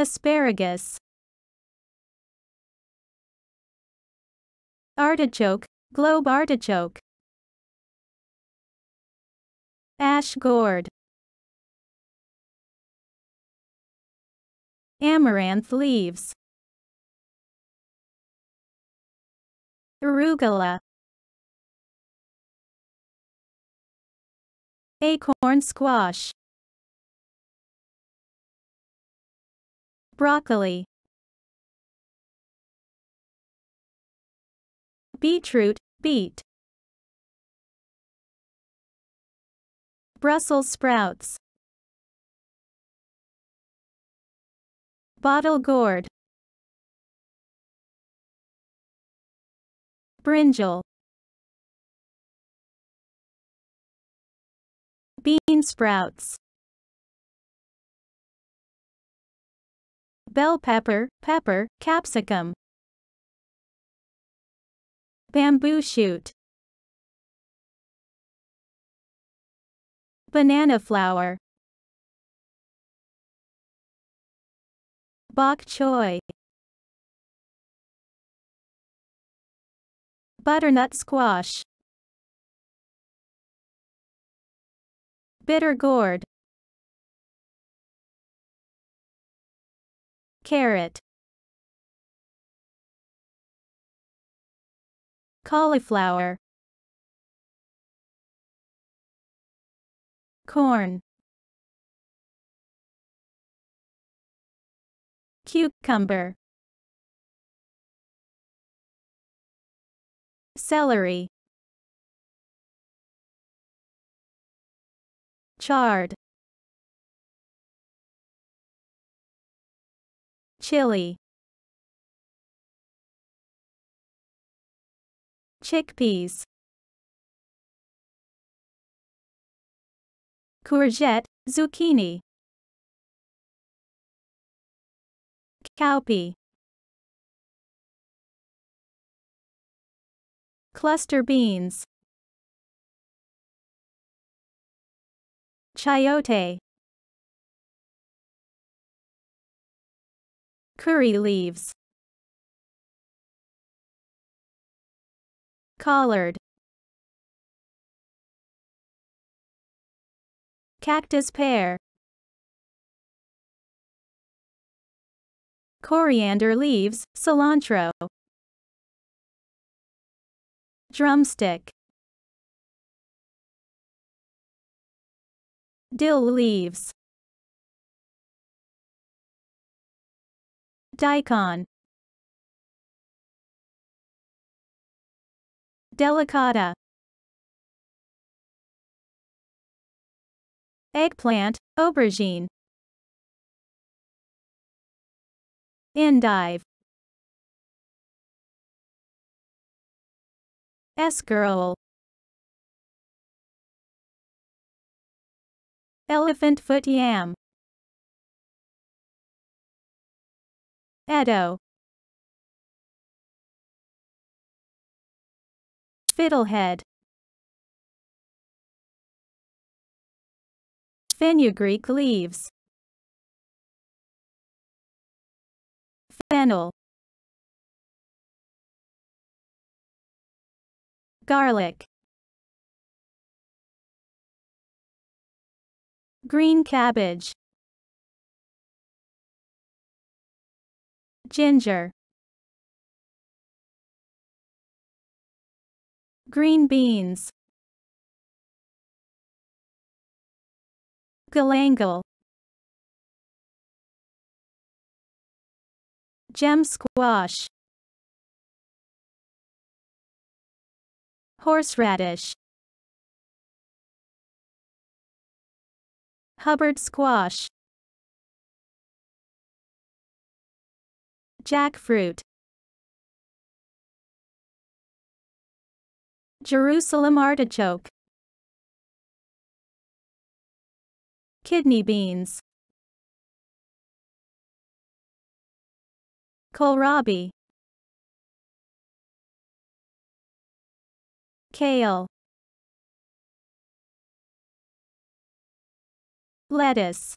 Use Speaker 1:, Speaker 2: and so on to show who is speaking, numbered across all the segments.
Speaker 1: Asparagus. Artichoke, globe artichoke. Ash gourd. Amaranth leaves. Arugula. Acorn squash. Broccoli. Beetroot, beet. Brussels sprouts. Bottle gourd. Brinjal. Bean sprouts. bell pepper, pepper, capsicum. Bamboo shoot. Banana flower. Bok choy. Butternut squash. Bitter gourd. Carrot Cauliflower Corn Cucumber Celery Chard chili chickpeas courgette, zucchini cowpea cluster beans chayote Curry leaves. Collard. Cactus pear. Coriander leaves, cilantro. Drumstick. Dill leaves. Object icon. Delicata. Eggplant, aubergine. Endive. Escarole. Elephant foot yam. Edo. Fiddlehead. Fenugreek leaves. Fennel. Garlic. Green cabbage. ginger, green beans, galangal, gem squash, horseradish, Hubbard squash Jackfruit. Jerusalem artichoke. Kidney beans. Kohlrabi. Kale. Lettuce.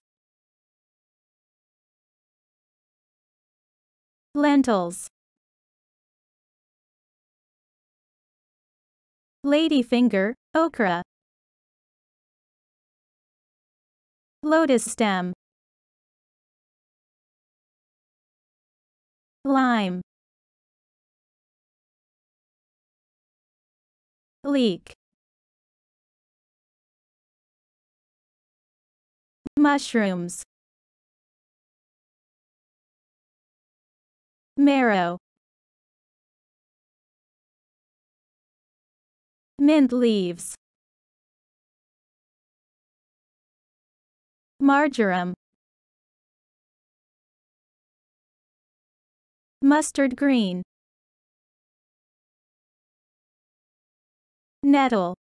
Speaker 1: Lentils Ladyfinger, okra Lotus stem Lime Leek Mushrooms marrow mint leaves marjoram mustard green nettle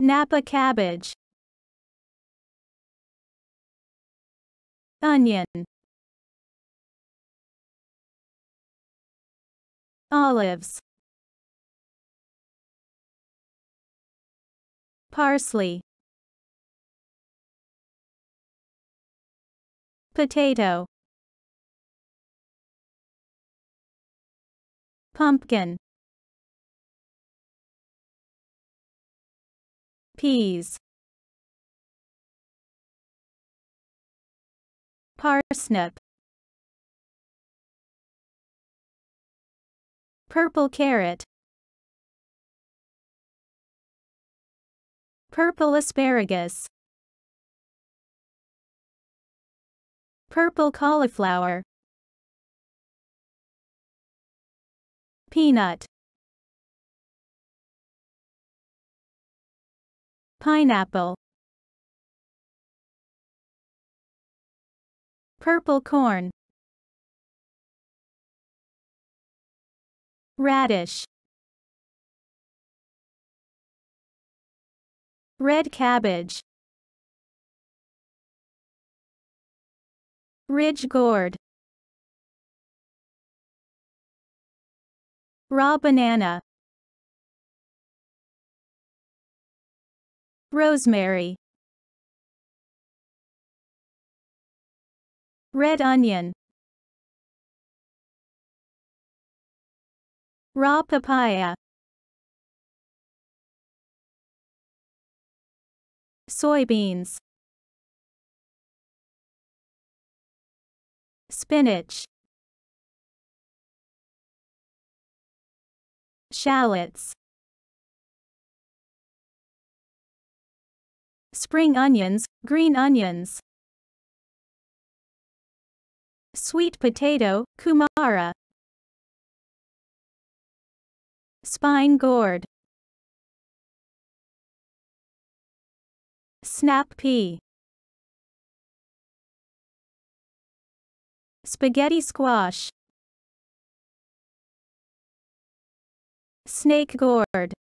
Speaker 1: napa cabbage onion olives parsley potato pumpkin peas Parsnip Purple carrot Purple asparagus Purple cauliflower Peanut Pineapple Purple corn. Radish. Red cabbage. Ridge gourd. Raw banana. Rosemary Red onion. Raw papaya. Soybeans. Spinach. Shallots. Spring onions, green onions. Sweet potato, Kumara. Spine gourd. Snap pea. Spaghetti squash. Snake gourd.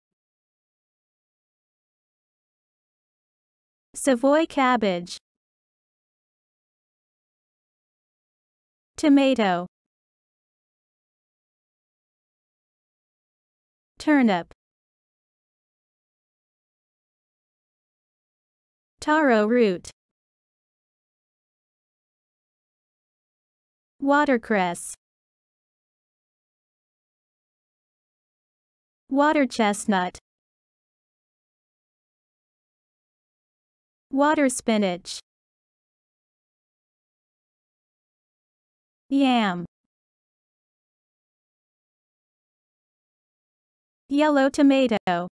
Speaker 1: Savoy cabbage. Tomato. Turnip. Taro root. Watercress. Water chestnut. Water spinach. Yam. Yellow tomato.